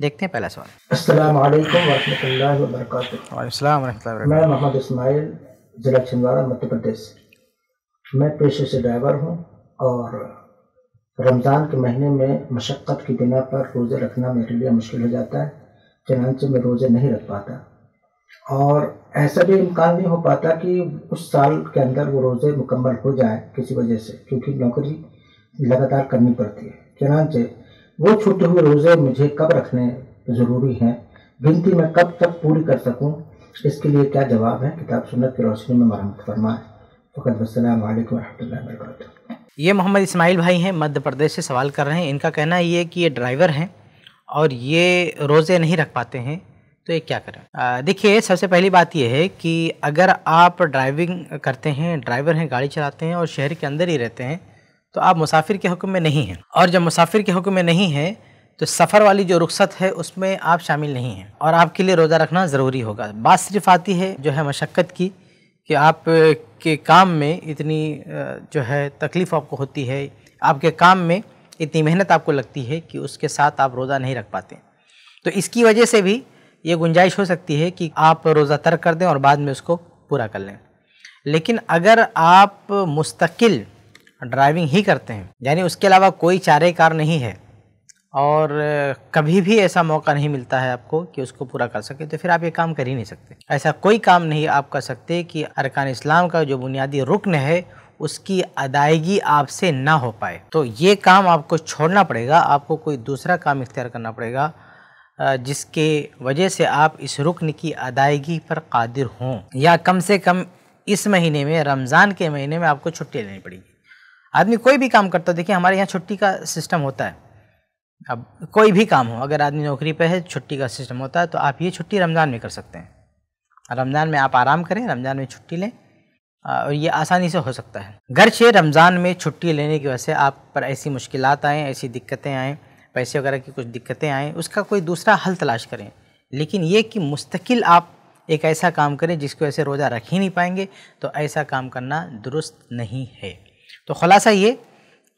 देखते हैं पहला सवाल अस्सलाम वालेकुम वरहमतुल्लाहि मैं मोहम्मद इस्माइल जिला छिंदवाड़ा मध्य प्रदेश मैं पेशे से ड्राइवर हूँ और रमज़ान के महीने में मशक्क़त की बिना पर रोज़े रखना मेरे लिए मुश्किल हो जाता है चनानचे मैं रोज़े नहीं रख पाता और ऐसा भी इम्कान नहीं हो पाता कि उस साल के अंदर वो रोज़े मुकम्मल हो जाए किसी वजह से क्योंकि नौकरी लगातार करनी पड़ती है चनानचे वो छूटे हुए रोज़े मुझे कब रखने ज़रूरी हैं गिनती मैं कब तक पूरी कर सकूं इसके लिए क्या जवाब है किताब सुनत की रोशनी में मरम्मत फरमाए फ़कत वसलम वरहमल ये मोहम्मद इसमाइल भाई हैं मध्य प्रदेश से सवाल कर रहे हैं इनका कहना ये कि ये ड्राइवर हैं और ये रोज़े नहीं रख पाते हैं तो ये क्या करें देखिए सबसे पहली बात यह है कि अगर आप ड्राइविंग करते हैं ड्राइवर हैं गाड़ी चलाते हैं और शहर के अंदर ही रहते हैं तो आप मुसाफिर के हुक्म में नहीं हैं और जब मुसाफिर के हुक्म में नहीं हैं तो सफ़र वाली जो रुख्सत है उसमें आप शामिल नहीं हैं और आपके लिए रोज़ा रखना ज़रूरी होगा बात सिर्फ आती है जो है मशक्क़त की कि आप के काम में इतनी जो है तकलीफ़ आपको होती है आपके काम में इतनी मेहनत आपको लगती है कि उसके साथ आप रोज़ा नहीं रख पाते तो इसकी वजह से भी ये गुंजाइश हो सकती है कि आप रोज़ा तर्क कर दें और बाद में उसको पूरा कर लें लेकिन अगर आप मुस्तकिल ड्राइविंग ही करते हैं यानी उसके अलावा कोई चारे कार नहीं है और कभी भी ऐसा मौका नहीं मिलता है आपको कि उसको पूरा कर सके तो फिर आप ये काम कर ही नहीं सकते ऐसा कोई काम नहीं आप कर सकते कि अरकान इस्लाम का जो बुनियादी रुकन है उसकी अदायगी आपसे ना हो पाए तो ये काम आपको छोड़ना पड़ेगा आपको कोई दूसरा काम इख्तियार करना पड़ेगा जिसके वजह से आप इस रुकन की अदायगी पर कादिर हों या कम से कम इस महीने में रमज़ान के महीने में आपको छुट्टी लेनी पड़ेगी आदमी कोई भी काम करता है देखिए हमारे यहाँ छुट्टी का सिस्टम होता है अब कोई भी काम हो अगर आदमी नौकरी पे है छुट्टी का सिस्टम होता है तो आप ये छुट्टी रमज़ान में कर सकते हैं रमज़ान में आप आराम करें रमज़ान में छुट्टी लें और ये आसानी से हो सकता है घर से रमज़ान में छुट्टी लेने की वजह से आप पर ऐसी मुश्किल आएँ ऐसी दिक्कतें आएँ पैसे वगैरह की कुछ दिक्कतें आएँ उसका कोई दूसरा हल तलाश करें लेकिन ये कि मुस्तकिल आप एक ऐसा काम करें जिसकी वजह से रोज़ा रख ही नहीं पाएंगे तो ऐसा काम करना दुरुस्त नहीं है तो ख़ुलासा ये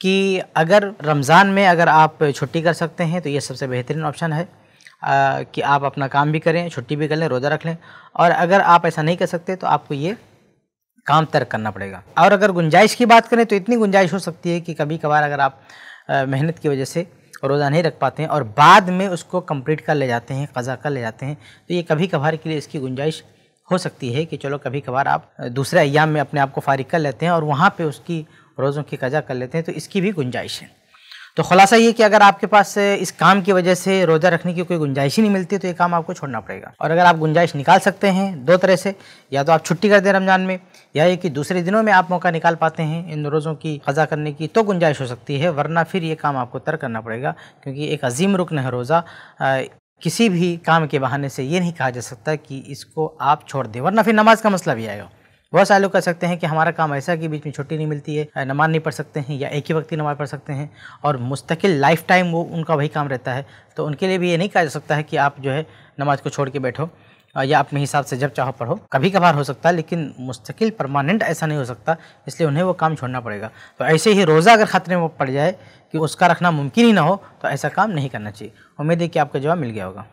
कि अगर रमज़ान में अगर आप छुट्टी कर सकते हैं तो ये सबसे बेहतरीन ऑप्शन है आ, कि आप अपना काम भी करें छुट्टी भी कर लें रोज़ा रख लें और अगर आप ऐसा नहीं कर सकते तो आपको ये काम तर्क करना पड़ेगा और अगर गुंजाइश की बात करें तो इतनी गुंजाइश हो सकती है कि कभी कभार अगर आप मेहनत की वजह से रोज़ा नहीं रख पाते हैं और बाद में उसको कंप्लीट कर ले जाते हैं कज़ा कर ले जाते हैं तो ये कभी कभार के लिए इसकी गुंजाइश हो सकती है कि चलो कभी कभार आप दूसरे अयाम में अपने आप को फारिग कर लेते हैं और वहाँ पर उसकी रोज़ों की कज़ा कर लेते हैं तो इसकी भी गुंजाइश है तो खुलासा ये कि अगर आपके पास इस काम की वजह से रोज़ा रखने की कोई गुंजाइश ही नहीं मिलती तो ये काम आपको छोड़ना पड़ेगा और अगर आप गुंजाइश निकाल सकते हैं दो तरह से या तो आप छुट्टी कर दें रमज़ान में या ये कि दूसरे दिनों में आप मौका निकाल पाते हैं इन रोज़ों की क़ज़ा करने की तो गुंजाइश हो सकती है वरना फिर ये काम आपको तर्क करना पड़ेगा क्योंकि एक अजीम रुकन है रोज़ा किसी भी काम के बहाने से ये नहीं कहा जा सकता कि इसको आप छोड़ दें वरना फिर नमाज का मसला भी आएगा बहुत सारे लोग कह सकते हैं कि हमारा काम ऐसा है कि बीच में छुट्टी नहीं मिलती है नमाज नहीं पढ़ सकते हैं या एक ही वक्त ही नमाज पढ़ सकते हैं और मुस्तकिल लाइफ टाइम वो उनका वही काम रहता है तो उनके लिए भी ये नहीं कहा जा सकता है कि आप जो है नमाज को छोड़ के बैठो या अपने हिसाब से जब चाहो पढ़ो कभी कभार हो सकता है लेकिन मुस्तकिल परमानेंट ऐसा नहीं हो सकता इसलिए उन्हें वो काम छोड़ना पड़ेगा तो ऐसे ही रोज़ा अगर खतरे में पड़ जाए कि उसका रखना मुमकिन ही ना हो तो ऐसा काम नहीं करना चाहिए उम्मीद है कि आपका जवाब मिल गया होगा